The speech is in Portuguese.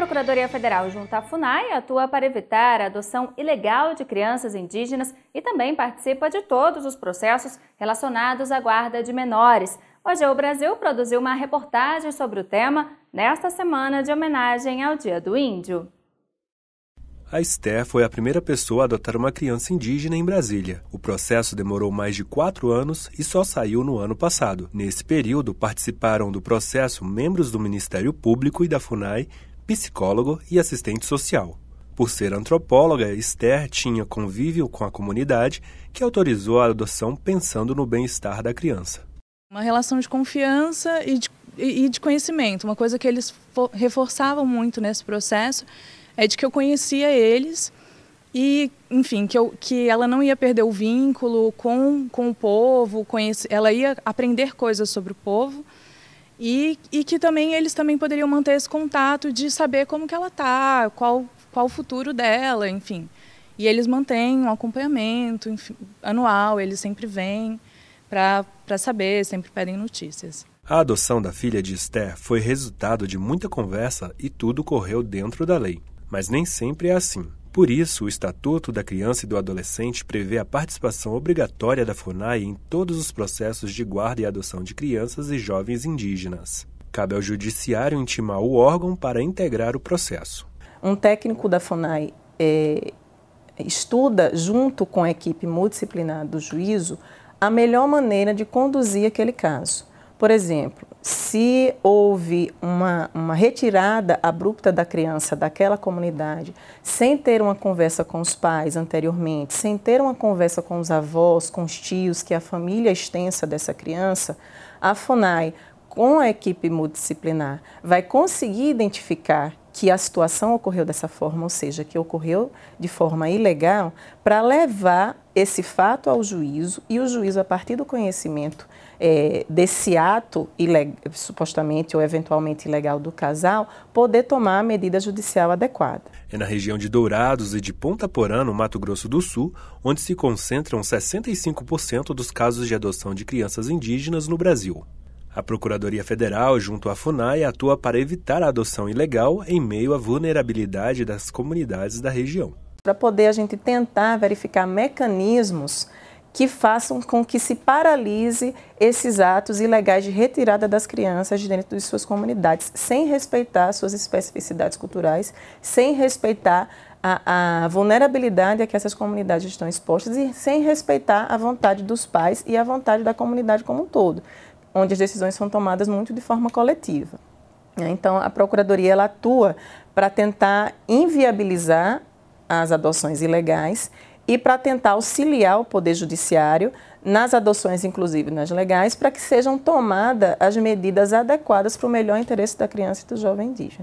Procuradoria Federal, junto à FUNAI, atua para evitar a adoção ilegal de crianças indígenas e também participa de todos os processos relacionados à guarda de menores. Hoje, o Brasil produziu uma reportagem sobre o tema nesta semana de homenagem ao Dia do Índio. A Esté foi a primeira pessoa a adotar uma criança indígena em Brasília. O processo demorou mais de quatro anos e só saiu no ano passado. Nesse período, participaram do processo membros do Ministério Público e da FUNAI, psicólogo e assistente social. Por ser antropóloga, Esther tinha convívio com a comunidade que autorizou a adoção pensando no bem-estar da criança. Uma relação de confiança e de, e de conhecimento. Uma coisa que eles reforçavam muito nesse processo é de que eu conhecia eles e, enfim, que, eu, que ela não ia perder o vínculo com, com o povo, conhece, ela ia aprender coisas sobre o povo e, e que também eles também poderiam manter esse contato de saber como que ela está, qual, qual o futuro dela, enfim. E eles mantêm um acompanhamento enfim, anual, eles sempre vêm para saber, sempre pedem notícias. A adoção da filha de Esther foi resultado de muita conversa e tudo correu dentro da lei. Mas nem sempre é assim. Por isso, o Estatuto da Criança e do Adolescente prevê a participação obrigatória da FUNAI em todos os processos de guarda e adoção de crianças e jovens indígenas. Cabe ao Judiciário intimar o órgão para integrar o processo. Um técnico da FUNAI é, estuda, junto com a equipe multidisciplinar do juízo, a melhor maneira de conduzir aquele caso. Por exemplo, se houve uma, uma retirada abrupta da criança daquela comunidade, sem ter uma conversa com os pais anteriormente, sem ter uma conversa com os avós, com os tios, que é a família extensa dessa criança, a FUNAI, com a equipe multidisciplinar, vai conseguir identificar que a situação ocorreu dessa forma, ou seja, que ocorreu de forma ilegal, para levar esse fato ao juízo e o juízo, a partir do conhecimento é, desse ato supostamente ou eventualmente ilegal do casal, poder tomar a medida judicial adequada. É na região de Dourados e de Ponta Porã, no Mato Grosso do Sul, onde se concentram 65% dos casos de adoção de crianças indígenas no Brasil. A Procuradoria Federal, junto à FUNAI, atua para evitar a adoção ilegal em meio à vulnerabilidade das comunidades da região. Para poder a gente tentar verificar mecanismos que façam com que se paralise esses atos ilegais de retirada das crianças de dentro de suas comunidades, sem respeitar suas especificidades culturais, sem respeitar a, a, vulnerabilidade a que essas comunidades estão expostas e sem respeitar a vontade dos pais e a vontade da comunidade como um todo onde as decisões são tomadas muito de forma coletiva. Né? Então, a Procuradoria ela atua para tentar inviabilizar as adoções ilegais e para tentar auxiliar o Poder Judiciário nas adoções, inclusive nas legais, para que sejam tomadas as medidas adequadas para o melhor interesse da criança e do jovem indígena.